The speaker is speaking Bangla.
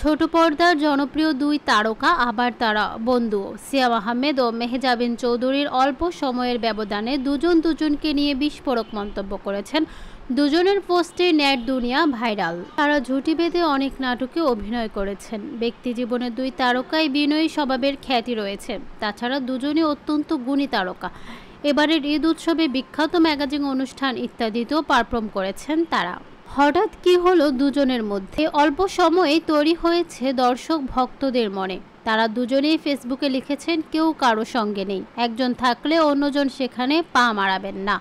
ছোট পর্দার জনপ্রিয় দুই তারকা আবার তারা বন্ধু সিয়াম আহমেদ ও মেহজাবিন চৌধুরীর অল্প সময়ের ব্যবধানে দুজন দুজনকে নিয়ে বিস্ফোরক মন্তব্য করেছেন দুজনের পোস্টে নেট দুনিয়া ভাইরাল তারা ঝুটি বেঁধে অনেক নাটকে অভিনয় করেছেন ব্যক্তি জীবনে দুই তারকায় বিনয়ী স্বভাবের খ্যাতি রয়েছে তাছাড়া দুজনই অত্যন্ত গুণী তারকা এবারের ঈদ উৎসবে বিখ্যাত ম্যাগাজিন অনুষ্ঠান ইত্যাদিতেও পারফর্ম করেছেন তারা হঠাৎ কি হলো দুজনের মধ্যে অল্প সময়ে তৈরি হয়েছে দর্শক ভক্তদের মনে তারা দুজনেই ফেসবুকে লিখেছেন কেউ কারো সঙ্গে নেই একজন থাকলে অন্যজন সেখানে পা মারাবেন না